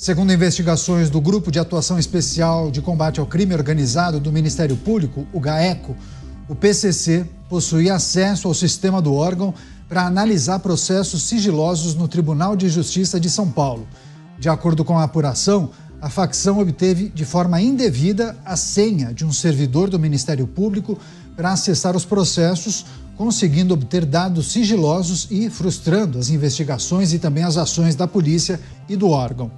Segundo investigações do Grupo de Atuação Especial de Combate ao Crime Organizado do Ministério Público, o GAECO, o PCC possuía acesso ao sistema do órgão para analisar processos sigilosos no Tribunal de Justiça de São Paulo. De acordo com a apuração, a facção obteve de forma indevida a senha de um servidor do Ministério Público para acessar os processos, conseguindo obter dados sigilosos e frustrando as investigações e também as ações da polícia e do órgão.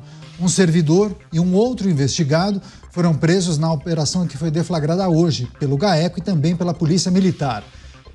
Um servidor e um outro investigado foram presos na operação que foi deflagrada hoje pelo GAECO e também pela Polícia Militar.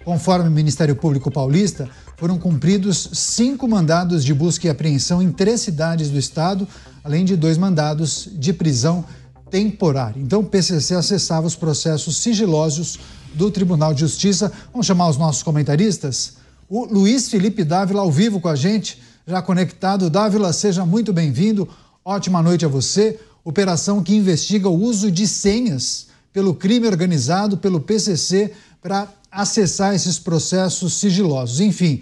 Conforme o Ministério Público Paulista, foram cumpridos cinco mandados de busca e apreensão em três cidades do estado, além de dois mandados de prisão temporária. Então, o PCC acessava os processos sigilosos do Tribunal de Justiça. Vamos chamar os nossos comentaristas? O Luiz Felipe Dávila, ao vivo com a gente, já conectado. Dávila, seja muito bem-vindo. Ótima noite a você. Operação que investiga o uso de senhas pelo crime organizado pelo PCC para acessar esses processos sigilosos. Enfim,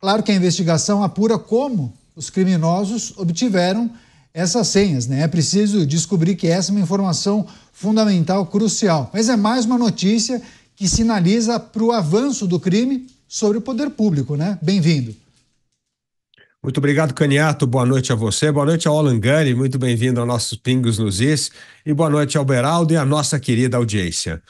claro que a investigação apura como os criminosos obtiveram essas senhas, né? É preciso descobrir que essa é uma informação fundamental, crucial. Mas é mais uma notícia que sinaliza para o avanço do crime sobre o poder público, né? Bem-vindo. Muito obrigado, Caniato. Boa noite a você. Boa noite ao Olangani. Muito bem-vindo aos nossos Pingos nos Is. E boa noite ao Beraldo e à nossa querida audiência.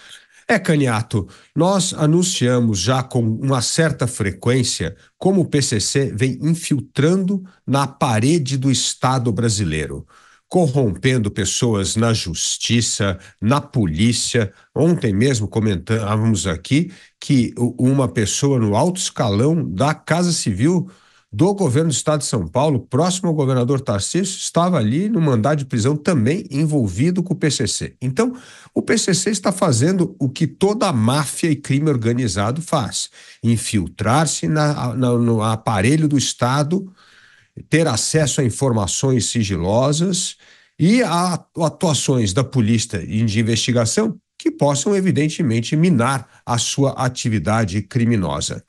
É, Caniato, nós anunciamos já com uma certa frequência como o PCC vem infiltrando na parede do Estado brasileiro, corrompendo pessoas na justiça, na polícia. Ontem mesmo comentávamos aqui que uma pessoa no alto escalão da Casa Civil do governo do estado de São Paulo, próximo ao governador Tarcísio, estava ali no mandado de prisão também envolvido com o PCC. Então, o PCC está fazendo o que toda máfia e crime organizado faz: infiltrar-se no aparelho do Estado, ter acesso a informações sigilosas e a atuações da polícia de investigação que possam, evidentemente, minar a sua atividade criminosa.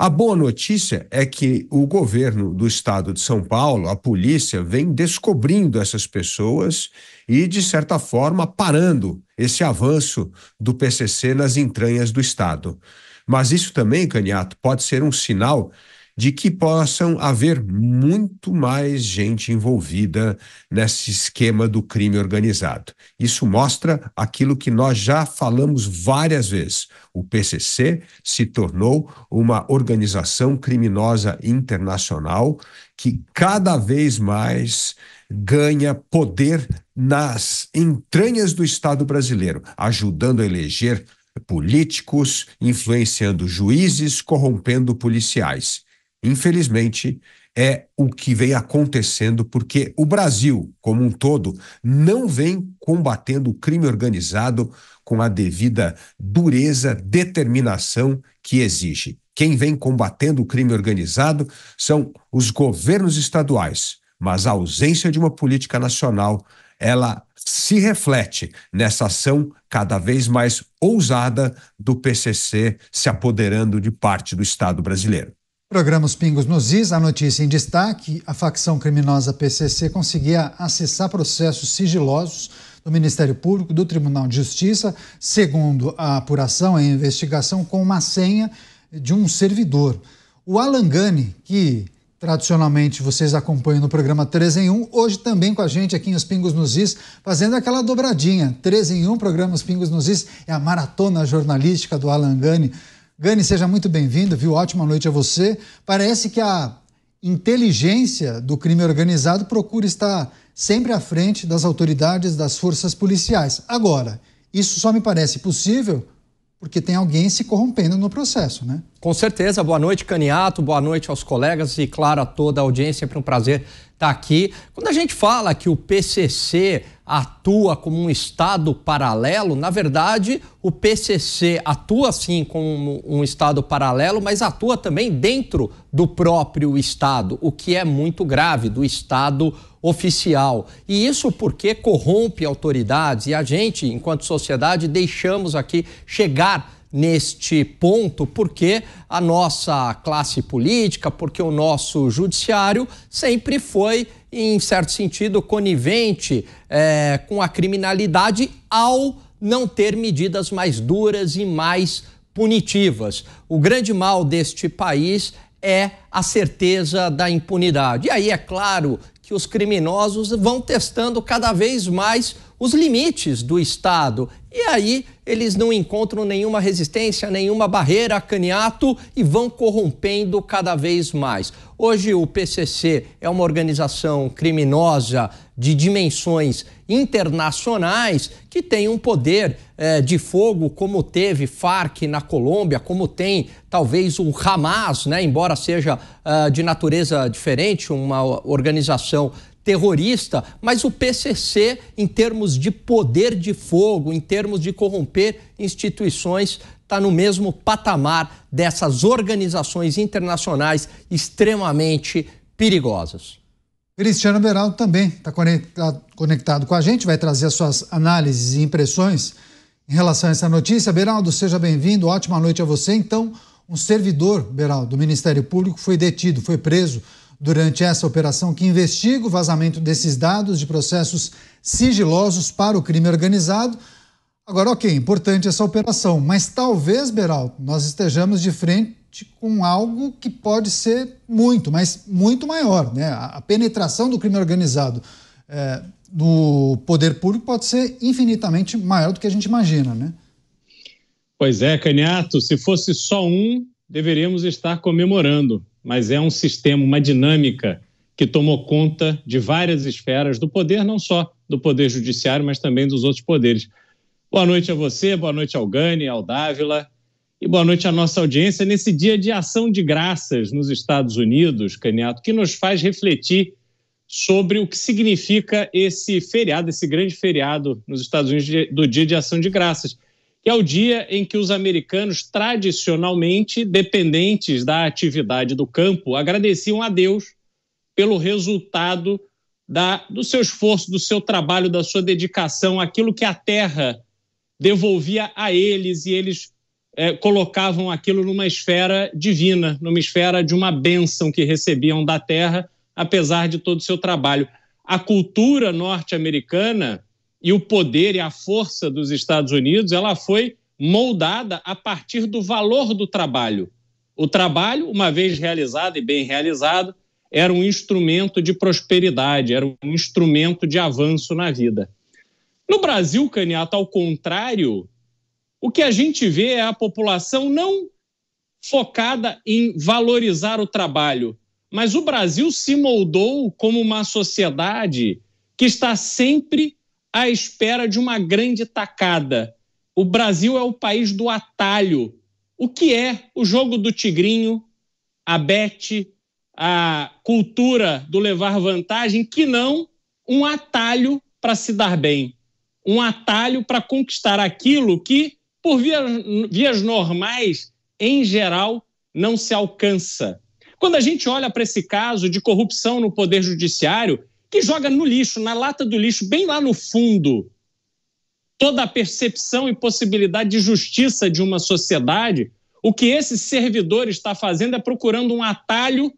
A boa notícia é que o governo do estado de São Paulo, a polícia, vem descobrindo essas pessoas e, de certa forma, parando esse avanço do PCC nas entranhas do estado. Mas isso também, Caniato, pode ser um sinal de que possam haver muito mais gente envolvida nesse esquema do crime organizado. Isso mostra aquilo que nós já falamos várias vezes. O PCC se tornou uma organização criminosa internacional que cada vez mais ganha poder nas entranhas do Estado brasileiro, ajudando a eleger políticos, influenciando juízes, corrompendo policiais. Infelizmente, é o que vem acontecendo, porque o Brasil, como um todo, não vem combatendo o crime organizado com a devida dureza, determinação que exige. Quem vem combatendo o crime organizado são os governos estaduais, mas a ausência de uma política nacional, ela se reflete nessa ação cada vez mais ousada do PCC se apoderando de parte do Estado brasileiro. Programa Os Pingos nos Is, a notícia em destaque, a facção criminosa PCC conseguia acessar processos sigilosos do Ministério Público, do Tribunal de Justiça, segundo a apuração, a investigação, com uma senha de um servidor. O Alangani que tradicionalmente vocês acompanham no programa 3 em 1, hoje também com a gente aqui em Os Pingos nos Is, fazendo aquela dobradinha. 3 em 1, programa Os Pingos nos Is, é a maratona jornalística do Alangani Gani, seja muito bem-vindo, viu? Ótima noite a você. Parece que a inteligência do crime organizado procura estar sempre à frente das autoridades, das forças policiais. Agora, isso só me parece possível porque tem alguém se corrompendo no processo, né? Com certeza. Boa noite, Caniato. Boa noite aos colegas e, claro, a toda a audiência. É sempre um prazer estar aqui. Quando a gente fala que o PCC atua como um Estado paralelo, na verdade, o PCC atua sim como um Estado paralelo, mas atua também dentro do próprio Estado, o que é muito grave, do Estado oficial. E isso porque corrompe autoridades e a gente, enquanto sociedade, deixamos aqui chegar neste ponto, porque a nossa classe política, porque o nosso judiciário sempre foi, em certo sentido, conivente é, com a criminalidade ao não ter medidas mais duras e mais punitivas. O grande mal deste país é a certeza da impunidade. E aí é claro que os criminosos vão testando cada vez mais os limites do Estado. E aí eles não encontram nenhuma resistência, nenhuma barreira a caniato e vão corrompendo cada vez mais. Hoje o PCC é uma organização criminosa de dimensões internacionais que tem um poder eh, de fogo como teve Farc na Colômbia, como tem talvez o Hamas, né? embora seja uh, de natureza diferente, uma organização terrorista, mas o PCC, em termos de poder de fogo, em termos de corromper instituições, está no mesmo patamar dessas organizações internacionais extremamente perigosas. Cristiano Beraldo também está conectado com a gente, vai trazer as suas análises e impressões em relação a essa notícia. Beraldo, seja bem-vindo, ótima noite a você. Então, um servidor, Beraldo, do Ministério Público foi detido, foi preso durante essa operação que investiga o vazamento desses dados de processos sigilosos para o crime organizado. Agora, ok, importante essa operação, mas talvez, Beral, nós estejamos de frente com algo que pode ser muito, mas muito maior. Né? A penetração do crime organizado é, do poder público pode ser infinitamente maior do que a gente imagina, né? Pois é, Caniato, se fosse só um, deveríamos estar comemorando mas é um sistema, uma dinâmica que tomou conta de várias esferas do poder, não só do poder judiciário, mas também dos outros poderes. Boa noite a você, boa noite ao Gani, ao Dávila e boa noite à nossa audiência nesse dia de ação de graças nos Estados Unidos, Caniato, que nos faz refletir sobre o que significa esse feriado, esse grande feriado nos Estados Unidos do Dia de Ação de Graças que é o dia em que os americanos, tradicionalmente dependentes da atividade do campo, agradeciam a Deus pelo resultado da, do seu esforço, do seu trabalho, da sua dedicação, aquilo que a terra devolvia a eles e eles é, colocavam aquilo numa esfera divina, numa esfera de uma bênção que recebiam da terra, apesar de todo o seu trabalho. A cultura norte-americana e o poder e a força dos Estados Unidos, ela foi moldada a partir do valor do trabalho. O trabalho, uma vez realizado e bem realizado, era um instrumento de prosperidade, era um instrumento de avanço na vida. No Brasil, Caniato, ao contrário, o que a gente vê é a população não focada em valorizar o trabalho, mas o Brasil se moldou como uma sociedade que está sempre à espera de uma grande tacada. O Brasil é o país do atalho. O que é o jogo do Tigrinho, a bete, a cultura do levar vantagem, que não um atalho para se dar bem, um atalho para conquistar aquilo que, por vias normais, em geral, não se alcança. Quando a gente olha para esse caso de corrupção no Poder Judiciário, que joga no lixo, na lata do lixo, bem lá no fundo, toda a percepção e possibilidade de justiça de uma sociedade, o que esse servidor está fazendo é procurando um atalho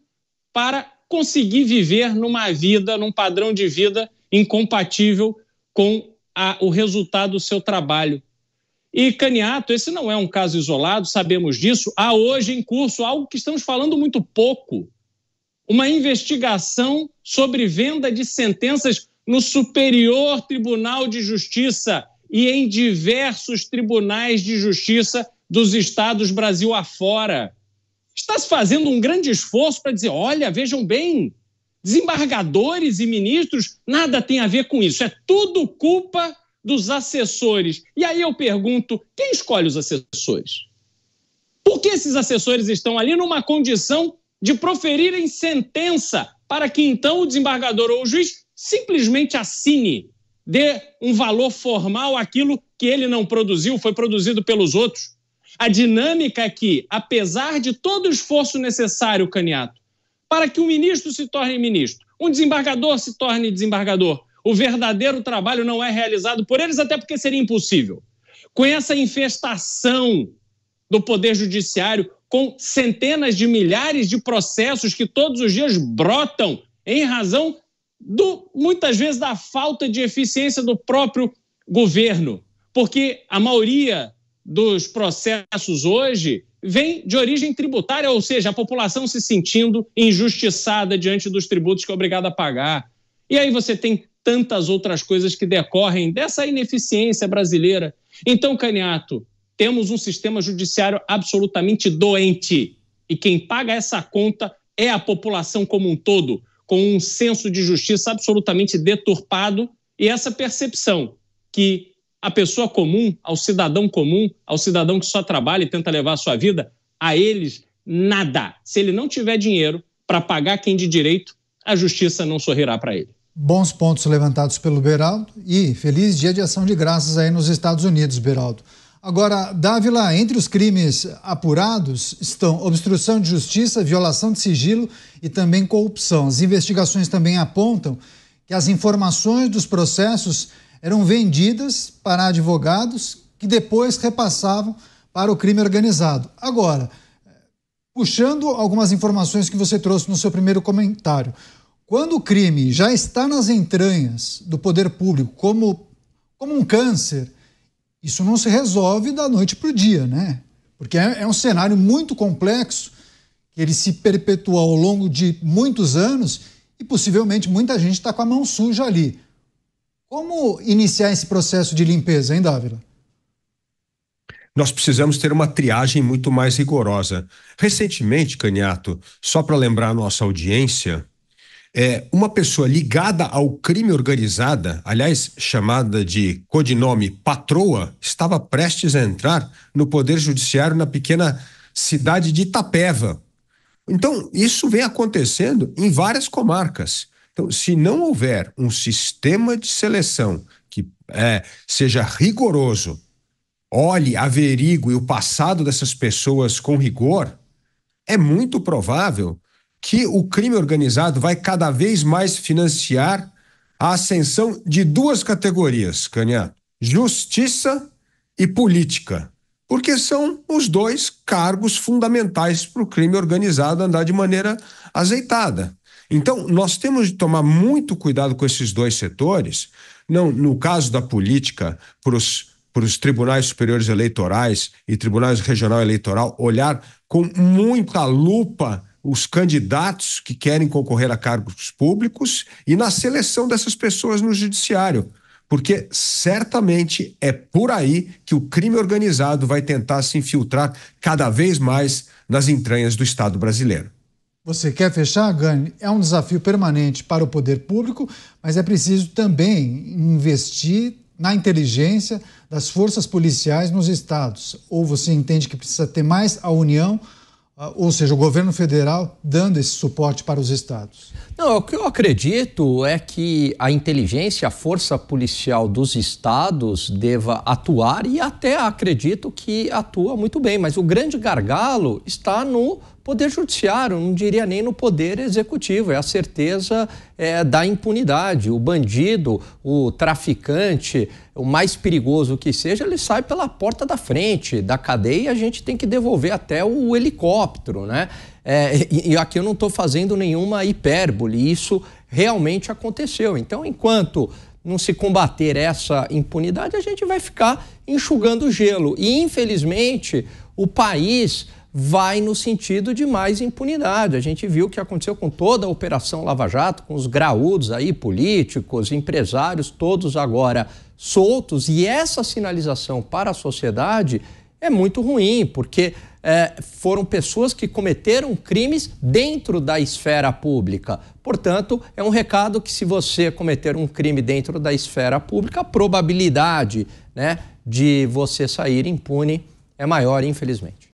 para conseguir viver numa vida, num padrão de vida incompatível com a, o resultado do seu trabalho. E Caniato, esse não é um caso isolado, sabemos disso. Há hoje em curso algo que estamos falando muito pouco, uma investigação sobre venda de sentenças no Superior Tribunal de Justiça e em diversos tribunais de justiça dos estados Brasil afora. Está se fazendo um grande esforço para dizer: olha, vejam bem, desembargadores e ministros nada tem a ver com isso, é tudo culpa dos assessores. E aí eu pergunto: quem escolhe os assessores? Por que esses assessores estão ali numa condição de proferirem sentença para que então o desembargador ou o juiz simplesmente assine, dê um valor formal àquilo que ele não produziu, foi produzido pelos outros. A dinâmica é que, apesar de todo o esforço necessário, Caniato, para que um ministro se torne ministro, um desembargador se torne desembargador, o verdadeiro trabalho não é realizado por eles, até porque seria impossível. Com essa infestação do Poder Judiciário, com centenas de milhares de processos que todos os dias brotam em razão do muitas vezes da falta de eficiência do próprio governo, porque a maioria dos processos hoje vem de origem tributária, ou seja, a população se sentindo injustiçada diante dos tributos que é obrigada a pagar. E aí você tem tantas outras coisas que decorrem dessa ineficiência brasileira. Então, Caniato, temos um sistema judiciário absolutamente doente. E quem paga essa conta é a população como um todo, com um senso de justiça absolutamente deturpado e essa percepção que a pessoa comum, ao cidadão comum, ao cidadão que só trabalha e tenta levar a sua vida, a eles nada. Se ele não tiver dinheiro para pagar quem de direito, a justiça não sorrirá para ele. Bons pontos levantados pelo Beraldo e feliz dia de ação de graças aí nos Estados Unidos, Beraldo. Agora, Dávila, entre os crimes apurados estão obstrução de justiça, violação de sigilo e também corrupção. As investigações também apontam que as informações dos processos eram vendidas para advogados que depois repassavam para o crime organizado. Agora, puxando algumas informações que você trouxe no seu primeiro comentário, quando o crime já está nas entranhas do poder público, como, como um câncer isso não se resolve da noite para o dia, né? Porque é, é um cenário muito complexo que ele se perpetua ao longo de muitos anos e possivelmente muita gente está com a mão suja ali. Como iniciar esse processo de limpeza, hein, Dávila? Nós precisamos ter uma triagem muito mais rigorosa. Recentemente, Caniato, só para lembrar a nossa audiência, é, uma pessoa ligada ao crime organizada, aliás, chamada de codinome Patroa, estava prestes a entrar no Poder Judiciário na pequena cidade de Itapeva. Então, isso vem acontecendo em várias comarcas. Então, se não houver um sistema de seleção que é, seja rigoroso, olhe, averigue o passado dessas pessoas com rigor, é muito provável que o crime organizado vai cada vez mais financiar a ascensão de duas categorias, Canhato: justiça e política. Porque são os dois cargos fundamentais para o crime organizado andar de maneira azeitada. Então, nós temos de tomar muito cuidado com esses dois setores. Não, no caso da política, os para os tribunais superiores eleitorais e tribunais regional eleitoral olhar com muita lupa os candidatos que querem concorrer a cargos públicos e na seleção dessas pessoas no judiciário, porque certamente é por aí que o crime organizado vai tentar se infiltrar cada vez mais nas entranhas do Estado brasileiro. Você quer fechar, Gani? É um desafio permanente para o poder público, mas é preciso também investir na inteligência das forças policiais nos estados. Ou você entende que precisa ter mais a união ah, ou seja, o governo federal dando esse suporte para os estados? Não, o que eu acredito é que a inteligência, a força policial dos estados deva atuar e até acredito que atua muito bem, mas o grande gargalo está no poder judiciário, não diria nem no poder executivo, é a certeza é, da impunidade. O bandido, o traficante, o mais perigoso que seja, ele sai pela porta da frente da cadeia e a gente tem que devolver até o helicóptero, né? É, e, e aqui eu não estou fazendo nenhuma hipérbole, isso realmente aconteceu. Então, enquanto não se combater essa impunidade, a gente vai ficar enxugando gelo. E, infelizmente, o país vai no sentido de mais impunidade. A gente viu o que aconteceu com toda a Operação Lava Jato, com os graúdos aí, políticos, empresários, todos agora soltos. E essa sinalização para a sociedade é muito ruim, porque é, foram pessoas que cometeram crimes dentro da esfera pública. Portanto, é um recado que, se você cometer um crime dentro da esfera pública, a probabilidade né, de você sair impune é maior, infelizmente.